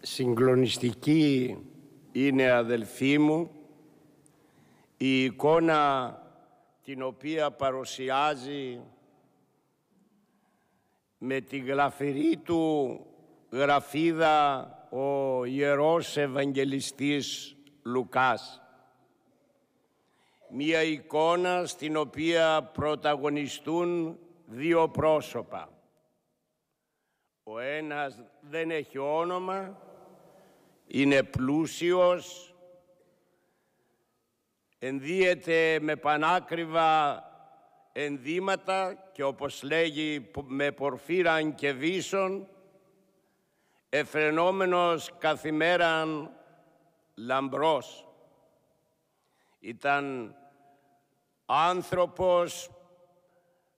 συγκλονιστική είναι αδελφή μου η εικόνα την οποία παρουσιάζει με τη γλαφυρή του γραφίδα ο Ιερός Ευαγγελιστής Λουκάς. Μία εικόνα στην οποία πρωταγωνιστούν δύο πρόσωπα. Ο ένας δεν έχει όνομα, είναι πλούσιος, ενδύεται με πανάκριβα ενδύματα και όπως λέγει με πορφύραν και βίσον, εφρενόμενος καθημέραν λαμπρός. Ήταν άνθρωπος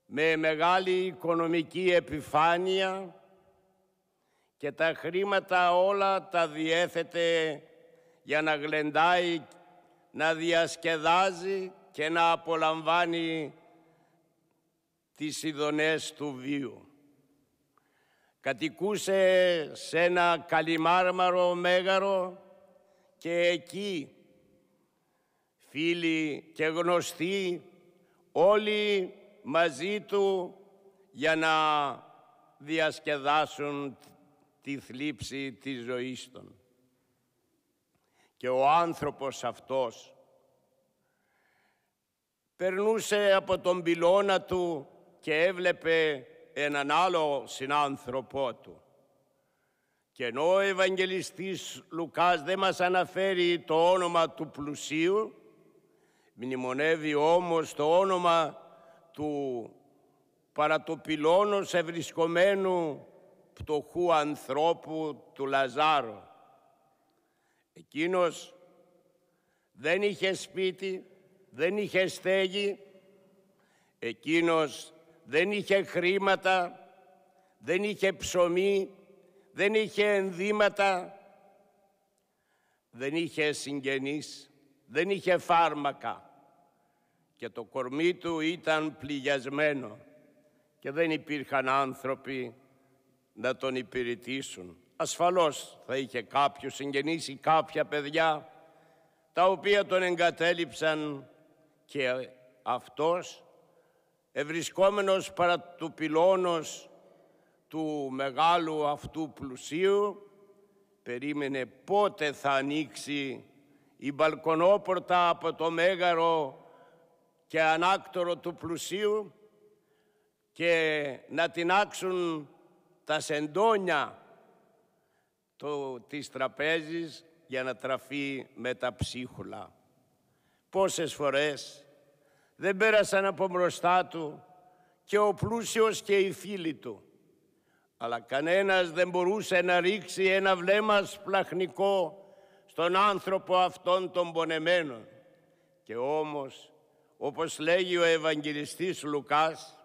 με μεγάλη οικονομική επιφάνεια, και τα χρήματα όλα τα διέθετε για να γλεντάει, να διασκεδάζει και να απολαμβάνει τις ειδονές του βίου. Κατοικούσε σε ένα καλυμάρμαρο μέγαρο και εκεί φίλοι και γνωστοί όλοι μαζί του για να διασκεδάσουν τη θλίψη της ζωής των. Και ο άνθρωπος αυτός περνούσε από τον πυλώνα του και έβλεπε έναν άλλο συνάνθρωπό του. Και ενώ ο Ευαγγελιστής Λουκάς δεν μας αναφέρει το όνομα του πλουσίου, μνημονεύει όμως το όνομα του παρατοπυλώνος ευρισκομένου φτωχού ανθρώπου του Λαζάρου. Εκείνος δεν είχε σπίτι, δεν είχε στέγη, εκείνος δεν είχε χρήματα, δεν είχε ψωμί, δεν είχε ενδύματα, δεν είχε συγγενείς, δεν είχε φάρμακα και το κορμί του ήταν πληγιασμένο και δεν υπήρχαν άνθρωποι να τον υπηρετήσουν. Ασφαλώς θα είχε κάποιους συγγενείς ή κάποια παιδιά τα οποία τον εγκατέλειψαν και αυτός ευρισκόμενος παρά του πυλώνος του μεγάλου αυτού πλουσίου περίμενε πότε θα ανοίξει η μπαλκονόπορτα από το μέγαρο και ανάκτορο του πλουσίου και να την άξουν τα σεντόνια το, της τραπέζης για να τραφεί με τα ψίχουλα. Πόσες φορές δεν πέρασαν από μπροστά του και ο πλούσιος και οι φίλοι του. Αλλά κανένας δεν μπορούσε να ρίξει ένα βλέμμα σπλαχνικό στον άνθρωπο αυτόν τον πονεμένο. Και όμως, όπως λέγει ο Ευαγγελιστής Λουκάς,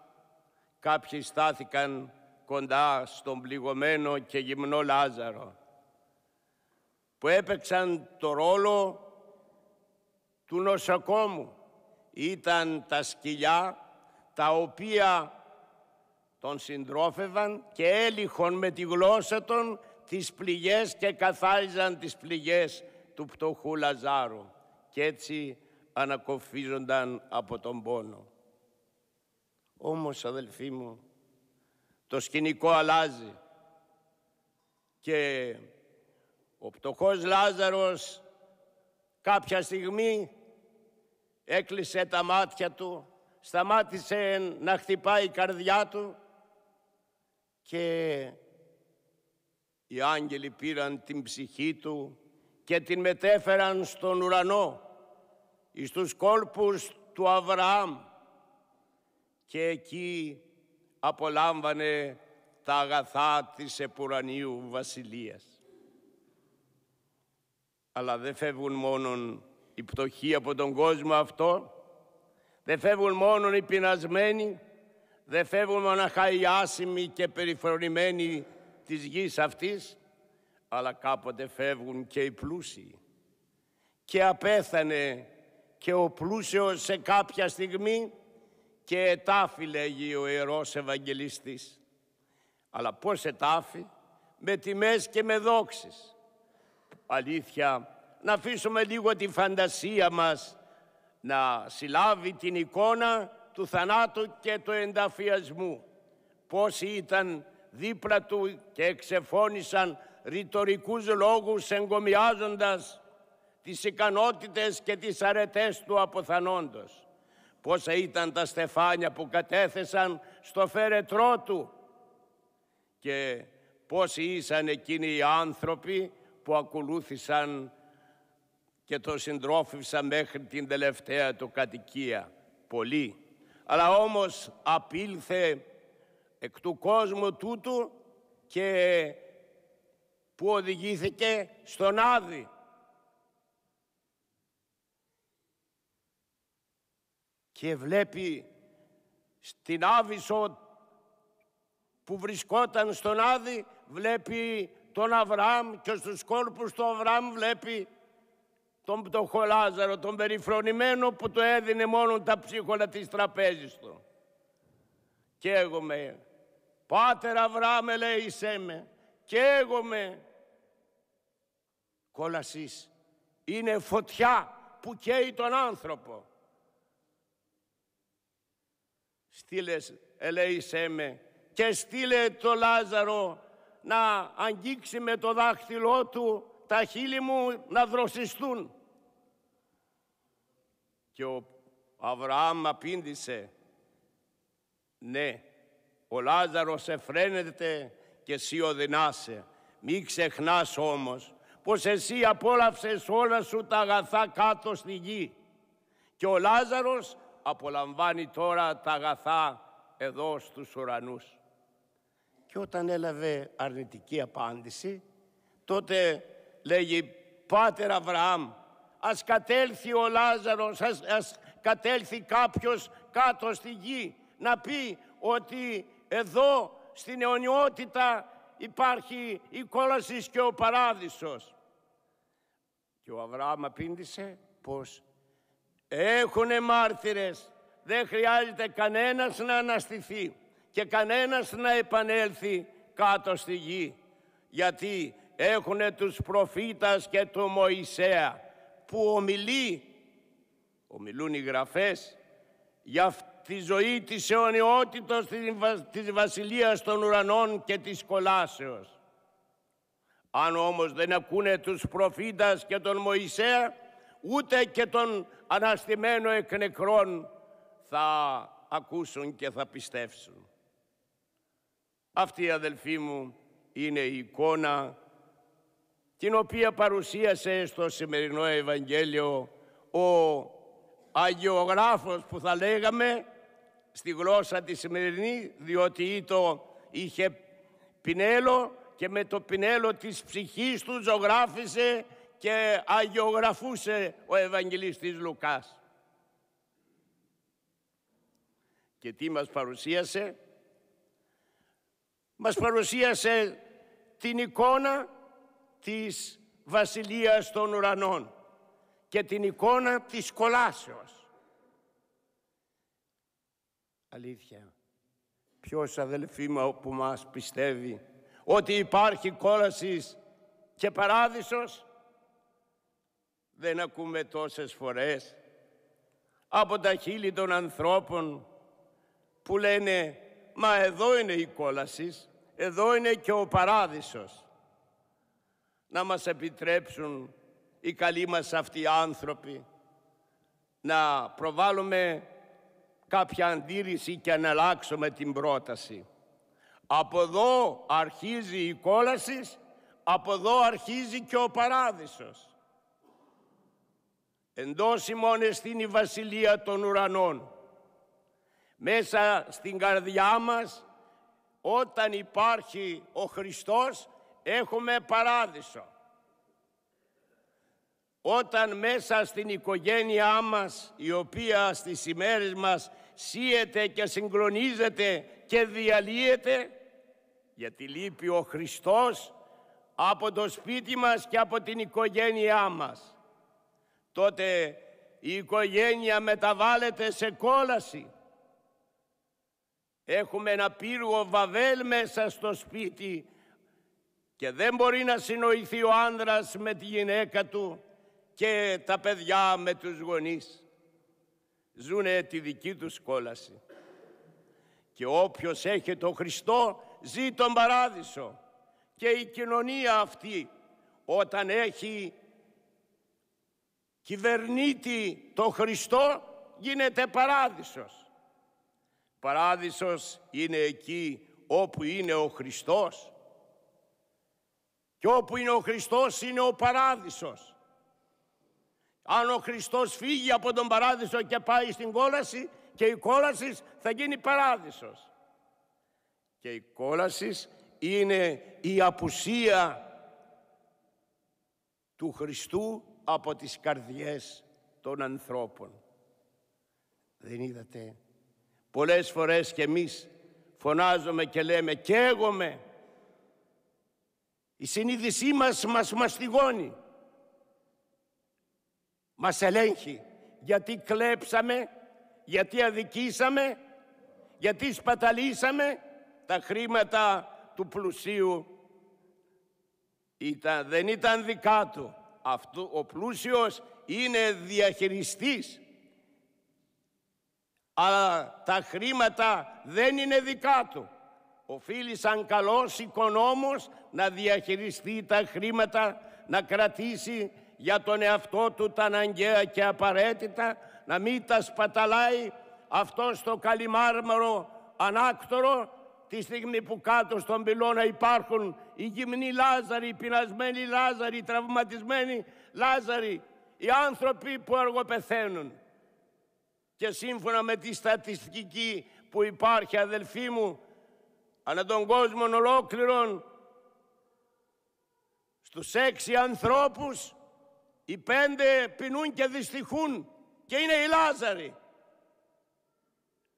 κάποιοι στάθηκαν κοντά στον πληγωμένο και γυμνό Λάζαρο που έπαιξαν το ρόλο του νοσοκόμου. Ήταν τα σκυλιά τα οποία τον συντρόφευαν και έλυχον με τη γλώσσα των τις πληγές και καθάριζαν τις πληγές του πτωχού Λαζάρου και έτσι ανακοφίζονταν από τον πόνο. Όμως αδελφοί μου, το σκηνικό αλλάζει. Και ο πτωχός Λάζαρος κάποια στιγμή έκλεισε τα μάτια του, σταμάτησε να χτυπάει η καρδιά του και οι άγγελοι πήραν την ψυχή του και την μετέφεραν στον ουρανό, στους κόλπους του Αβραάμ. Και εκεί απολάμβανε τα αγαθά της επουρανίου βασιλείας. Αλλά δεν φεύγουν μόνον οι πτωχοί από τον κόσμο αυτό, δεν φεύγουν μόνον οι πεινασμένοι, δεν φεύγουν μοναχά οι άσημοι και περιφρονημένοι της γης αυτής, αλλά κάποτε φεύγουν και οι πλούσιοι. Και απέθανε και ο πλούσιος σε κάποια στιγμή και ετάφη λέγει ο Ιερός Ευαγγελιστής. Αλλά πώς ετάφη, με τιμές και με δόξες. Αλήθεια, να αφήσουμε λίγο τη φαντασία μας να συλλάβει την εικόνα του θανάτου και του ενταφιασμού. πώς ήταν δίπλα του και εξεφώνησαν ρητορικούς λόγους εγκομιάζοντας τις ικανότητες και τις αρετές του αποθανόντος πόσα ήταν τα στεφάνια που κατέθεσαν στο φέρετρό του και πόσοι ήσαν εκείνοι οι άνθρωποι που ακολούθησαν και το συντρόφισαν μέχρι την τελευταία του κατοικία. Πολλοί. Αλλά όμως απήλθε εκ του κόσμου τούτου και που οδηγήθηκε στον Άδη. και βλέπει στην Άβυσσο που βρισκόταν στον Άδη βλέπει τον Αβραάμ και στους κόλπους του Αβραάμ βλέπει τον πτωχό Λάζαρο, τον περιφρονημένο που του έδινε μόνο τα ψίχολα της τραπέζης του. Και εγώ με, Πάτερ Αβραάμ λέει σε με, και εγώ με. Κόλασης, είναι φωτιά που καίει τον άνθρωπο στείλε ελέησέ με και στείλε το Λάζαρο να αγγίξει με το δάχτυλό του τα χείλη μου να δροσιστούν. Και ο Αβραάμ απήντησε «Ναι, ο Λάζαρος εφραίνεται και εσύ οδυνάσαι. Μην ξεχνάς όμως πως εσύ απόλαυσες όλα σου τα αγαθά κάτω στη γη. Και ο Λάζαρος απολαμβάνει τώρα τα αγαθά εδώ στους ουρανούς. Και όταν έλαβε αρνητική απάντηση, τότε λέγει «Πάτερ Αβραάμ, ας κατέλθει ο Λάζαρος, ας, ας κατέλθει κάποιος κάτω στη γη να πει ότι εδώ στην αιωνιότητα υπάρχει η κόλασης και ο παράδεισος». Και ο Αβραάμ απήντησε πως Έχουνε μάρτυρες. Δεν χρειάζεται κανένας να αναστηθεί και κανένας να επανέλθει κάτω στη γη. Γιατί έχουνε τους προφήτας και του Μωυσέα που ομιλεί, ομιλούν οι γραφές, για τη ζωή της αιωνιότητος της βασιλείας των ουρανών και της κολάσεως. Αν όμως δεν ακούνε τους προφήτας και τον Μωυσέα, ούτε και τον αναστημένο εκ νεκρών θα ακούσουν και θα πιστεύσουν. Αυτή, αδελφοί μου, είναι η εικόνα την οποία παρουσίασε στο σημερινό Ευαγγέλιο ο αγιογράφος που θα λέγαμε στη γλώσσα της σημερινή, διότι ήτο είχε πινέλο και με το πινέλο της ψυχής του ζωγράφισε και αγιογραφούσε ο Ευαγγελιστής Λουκάς. Και τι μας παρουσίασε. Μας παρουσίασε την εικόνα της Βασιλείας των Ουρανών και την εικόνα της κολάσεως. Αλήθεια, ποιος αδελφοί μου που μας πιστεύει ότι υπάρχει κόλασης και παράδεισος δεν ακούμε τόσες φορές από τα χείλη των ανθρώπων που λένε «Μα εδώ είναι η κόλασης, εδώ είναι και ο παράδεισος». Να μας επιτρέψουν οι καλοί μας αυτοί οι άνθρωποι να προβάλλουμε κάποια αντίρρηση και να αλλάξουμε την πρόταση. Από εδώ αρχίζει η κόλασης, από εδώ αρχίζει και ο παράδεισος. Εντός ημών εστίν η βασιλεία των ουρανών. Μέσα στην καρδιά μας, όταν υπάρχει ο Χριστός, έχουμε παράδεισο. Όταν μέσα στην οικογένειά μας, η οποία στις ημέρες μας σύεται και συγκλονίζεται και διαλύεται, γιατί λείπει ο Χριστός από το σπίτι μας και από την οικογένειά μας τότε η οικογένεια μεταβάλλεται σε κόλαση. Έχουμε ένα πύργο βαβέλ μέσα στο σπίτι και δεν μπορεί να συνοηθεί ο άνδρας με τη γυναίκα του και τα παιδιά με τους γονείς. Ζούνε τη δική τους κόλαση. Και όποιος έχει τον Χριστό ζει τον παράδεισο. Και η κοινωνία αυτή όταν έχει κυβερνήτη το Χριστό γίνεται παράδεισος. Παράδεισος είναι εκεί όπου είναι ο Χριστός και όπου είναι ο Χριστός είναι ο παράδεισος. Αν ο Χριστός φύγει από τον παράδεισο και πάει στην κόλαση και η κόλαση θα γίνει παράδεισος. Και η κόλαση είναι η απουσία του Χριστού από τις καρδιές των ανθρώπων. Δεν είδατε. Πολλές φορές και εμείς φωνάζουμε και λέμε «Καίγομαι». Η συνείδησή μας μας μαστιγώνει. Μας ελέγχει γιατί κλέψαμε, γιατί αδικήσαμε, γιατί σπαταλήσαμε τα χρήματα του πλουσίου. Ήταν, δεν ήταν δικά του αυτό, ο πλούσιος είναι διαχειριστής. Αλλά τα χρήματα δεν είναι δικά του. Οφείλει σαν καλός οικονόμος να διαχειριστεί τα χρήματα, να κρατήσει για τον εαυτό του τα αναγκαία και απαραίτητα, να μην τα σπαταλάει αυτό στο καλυμάρμαρο ανάκτορο τη στιγμή που κάτω στον πυλώνα υπάρχουν οι γυμνοί Λάζαροι, οι πεινασμένοι Λάζαροι, οι τραυματισμένοι Λάζαροι, οι άνθρωποι που αργοπεθαίνουν. Και σύμφωνα με τη στατιστική που υπάρχει αδελφοί μου, ανά τον κόσμο ολόκληρον, στους έξι ανθρώπους, οι πέντε πεινούν και δυστυχούν και είναι οι Λάζαροι.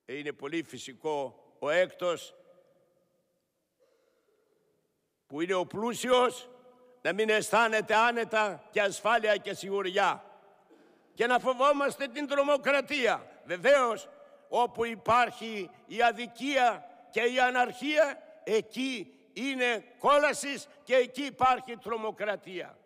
Ε, είναι πολύ φυσικό ο έκτος που είναι ο πλούσιος να μην αισθάνεται άνετα και ασφάλεια και σιγουριά και να φοβόμαστε την τρομοκρατία. Βεβαίως, όπου υπάρχει η αδικία και η αναρχία, εκεί είναι κόλασης και εκεί υπάρχει τρομοκρατία.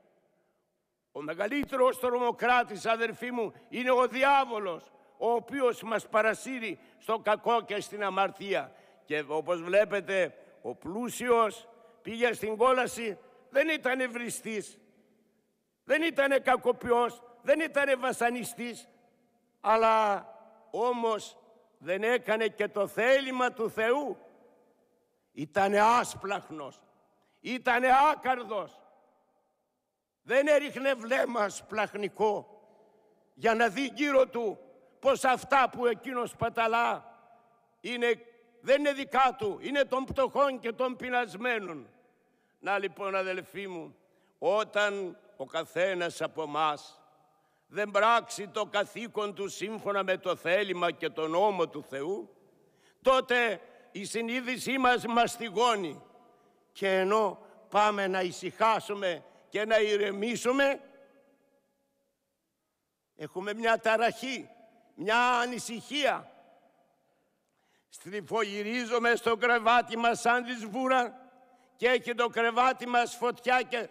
Ο μεγαλύτερος τρομοκράτης, αδερφοί μου, είναι ο διάβολος, ο οποίος μας παρασύρει στο κακό και στην αμαρτία. Και όπως βλέπετε, ο πλούσιος πήγε στην κόλαση, δεν ήταν ευριστής, δεν ήταν κακοποιός, δεν ήταν βασανιστής, αλλά όμως δεν έκανε και το θέλημα του Θεού. Ήτανε άσπλαχνος, ήτανε άκαρδος. Δεν έριχνε βλέμμα σπλαχνικό για να δει γύρω του πως αυτά που εκείνος παταλά είναι, δεν είναι δικά του, είναι των πτωχών και των πεινασμένων. Να λοιπόν αδελφοί μου, όταν ο καθένας από εμά δεν πράξει το καθήκον του σύμφωνα με το θέλημα και τον νόμο του Θεού, τότε η συνείδησή μας μαστιγώνει και ενώ πάμε να ησυχάσουμε και να ηρεμήσουμε, έχουμε μια ταραχή, μια ανησυχία. Στριφογυρίζομαι στο κρεβάτι μας σαν τη και έχει το κρεβάτι μας φωτιά και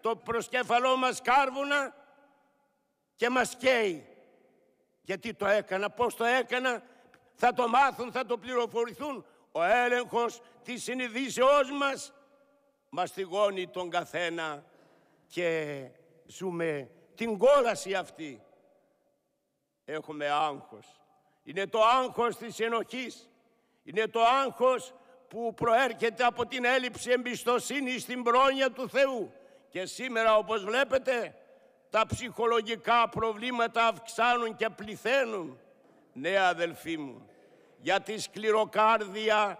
το προσκέφαλό μας κάρβουνα και μας καίει. Γιατί το έκανα, πώς το έκανα, θα το μάθουν, θα το πληροφορηθούν. Ο έλεγχος της συνειδήσεώς μας μαστιγώνει τον καθένα και ζούμε την κόλαση αυτή. Έχουμε άγχος. Είναι το άγχος της ενοχής. Είναι το άγχος που προέρχεται από την έλλειψη εμπιστοσύνη στην πρόνοια του Θεού. Και σήμερα όπως βλέπετε τα ψυχολογικά προβλήματα αυξάνουν και πληθαίνουν. Ναι αδελφοί μου, για τη σκληροκάρδια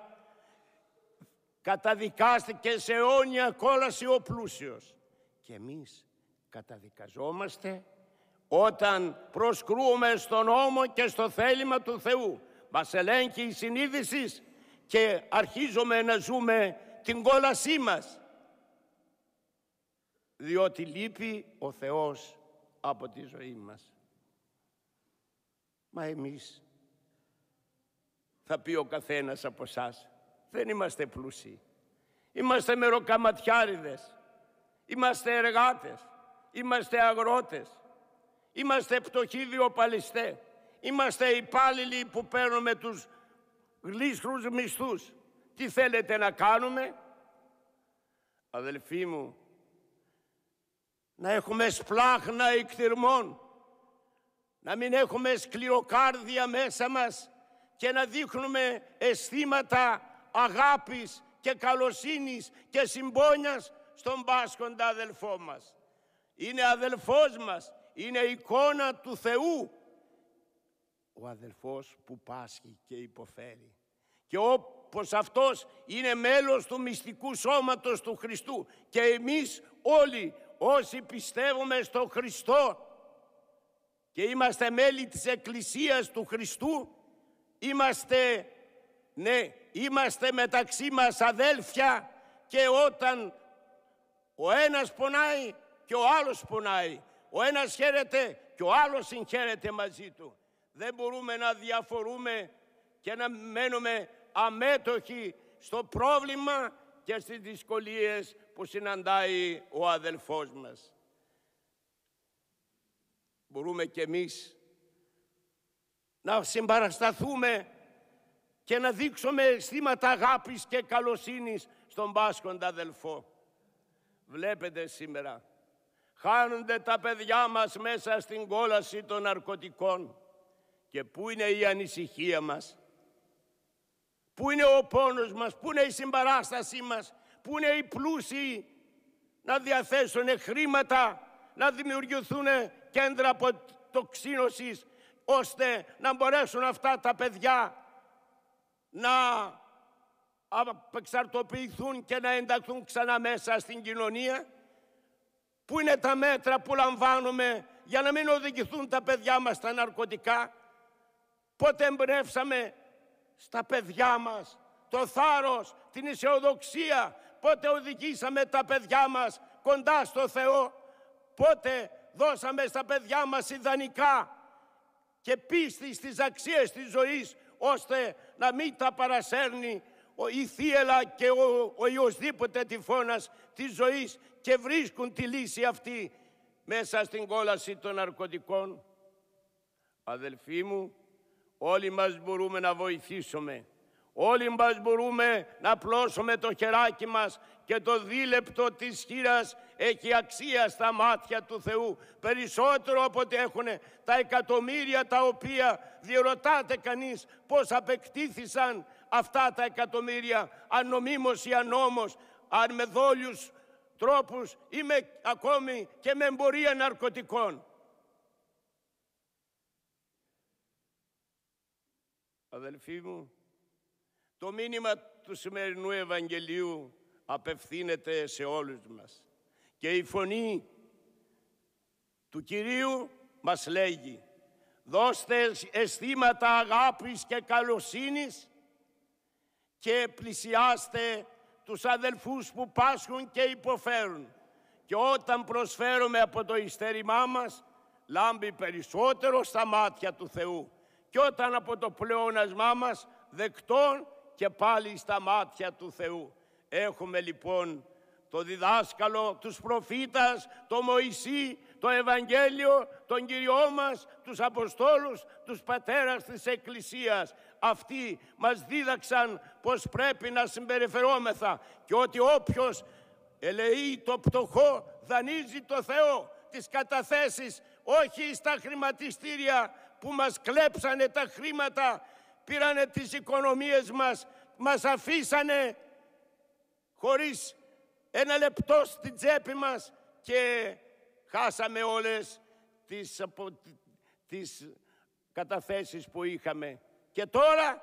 καταδικάστηκε σε αιώνια κόλαση ο πλούσιος. Και εμείς καταδικαζόμαστε όταν προσκρούμε στον νόμο και στο θέλημα του Θεού. Μας ελέγχει η συνείδησης, και αρχίζουμε να ζούμε την κόλασή μας. Διότι λείπει ο Θεός από τη ζωή μας. Μα εμείς, θα πει ο καθένας από εσάς, δεν είμαστε πλούσιοι. Είμαστε μεροκαματιάριδες, είμαστε εργάτες, είμαστε αγρότες, είμαστε πτωχοί διοπαλιστές, είμαστε υπάλληλοι που παίρνουμε τους γλίσχρους μισθούς. Τι θέλετε να κάνουμε. Αδελφοί μου, να έχουμε σπλάχνα εκτιρμών, να μην έχουμε σκληροκάρδια μέσα μας και να δείχνουμε αισθήματα αγάπης και καλοσύνης και συμπόνιας στον πάσχοντα αδελφό μας. Είναι αδελφός μας, είναι εικόνα του Θεού ο αδελφός που πάσχει και υποφέρει. Και όπως αυτός είναι μέλος του μυστικού σώματος του Χριστού και εμείς όλοι όσοι πιστεύουμε στον Χριστό και είμαστε μέλη της Εκκλησίας του Χριστού, είμαστε, ναι, είμαστε μεταξύ μας αδέλφια και όταν ο ένας πονάει και ο άλλος πονάει, ο ένας χαίρεται και ο άλλος συγχαίρεται μαζί του. Δεν μπορούμε να διαφορούμε και να μένουμε αμέτωχοι στο πρόβλημα και στις δυσκολίες που συναντάει ο αδελφός μας. Μπορούμε και εμείς να συμπαρασταθούμε και να δείξουμε αισθήματα αγάπης και καλοσύνης στον Πάσχοντα αδελφό. Βλέπετε σήμερα, χάνονται τα παιδιά μας μέσα στην κόλαση των ναρκωτικών. Και πού είναι η ανησυχία μας, πού είναι ο πόνος μας, πού είναι η συμπαράστασή μας, πού είναι οι πλούσιοι να διαθέσουν χρήματα, να δημιουργηθούν κέντρα αποτοξίνωσης, ώστε να μπορέσουν αυτά τα παιδιά να απεξαρτοποιηθούν και να ενταχθούν ξανά μέσα στην κοινωνία. Πού είναι τα μέτρα που λαμβάνουμε για να μην οδηγηθούν τα παιδιά μας στα ναρκωτικά. Πότε εμπνεύσαμε στα παιδιά μας το θάρρος, την ισοδοξία, Πότε οδηγήσαμε τα παιδιά μας κοντά στο Θεό. Πότε δώσαμε στα παιδιά μας ιδανικά και πίστη στις αξίες της ζωής ώστε να μην τα παρασέρνει η θύελα και ο, ο ιωσδήποτε τυφώνας της ζωής και βρίσκουν τη λύση αυτή μέσα στην κόλαση των ναρκωτικών. Αδελφοί μου, Όλοι μας μπορούμε να βοηθήσουμε. Όλοι μας μπορούμε να πλώσουμε το χεράκι μας και το δίλεπτο της χείρας έχει αξία στα μάτια του Θεού περισσότερο από ότι έχουν τα εκατομμύρια τα οποία διερωτάται κανείς πώς απεκτήθησαν αυτά τα εκατομμύρια αν νομίμως ή όμως, αν με δόλιους τρόπους ή με, ακόμη και με εμπορία ναρκωτικών. Αδελφοί μου, το μήνυμα του σημερινού Ευαγγελίου απευθύνεται σε όλους μας. Και η φωνή του Κυρίου μας λέγει «Δώστε αισθήματα αγάπης και καλοσύνης και πλησιάστε τους αδελφούς που πάσχουν και υποφέρουν. Και όταν προσφέρουμε από το ειστέρημά μας, λάμπει περισσότερο στα μάτια του Θεού και όταν από το πλεονασμά μας δεκτών και πάλι στα μάτια του Θεού. Έχουμε λοιπόν το διδάσκαλο, τους προφήτας, το Μωυσή, το Ευαγγέλιο, τον Κυριό μας, τους Αποστόλους, τους Πατέρας της Εκκλησίας. Αυτοί μας δίδαξαν πως πρέπει να συμπεριφερόμεθα και ότι όποιος ελεεί το πτωχό δανείζει το Θεό τις καταθέσεις, όχι στα χρηματιστήρια που μας κλέψανε τα χρήματα, πήρανε τις οικονομίες μας, μας αφήσανε χωρίς ένα λεπτό στην τσέπη μας και χάσαμε όλες τις, απο... τις καταθέσεις που είχαμε. Και τώρα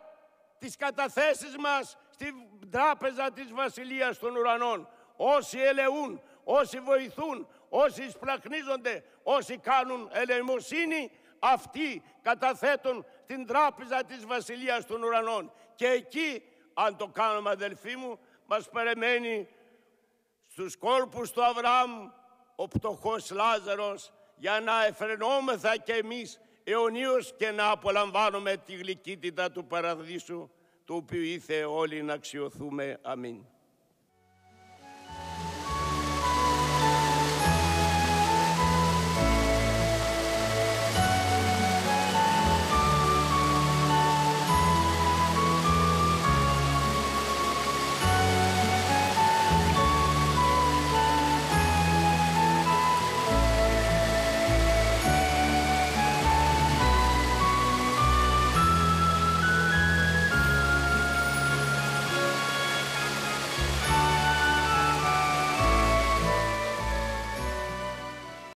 τις καταθέσεις μας στην τράπεζα της Βασιλείας των Ουρανών. Όσοι ελεούν, όσοι βοηθούν, όσοι σπλαχνίζονται, όσοι κάνουν ελεημοσύνη, αυτοί καταθέτουν την τράπεζα της Βασιλείας των Ουρανών. Και εκεί, αν το κάνουμε αδελφοί μου, μας περιμένει στους κόλπους του Αβραάμ ο πτωχός Λάζαρος για να εφρενόμεθα και εμείς αιωνίως και να απολαμβάνουμε τη γλυκύτητα του παραδείσου, του οποίου ήθε όλοι να αξιωθούμε. Αμήν.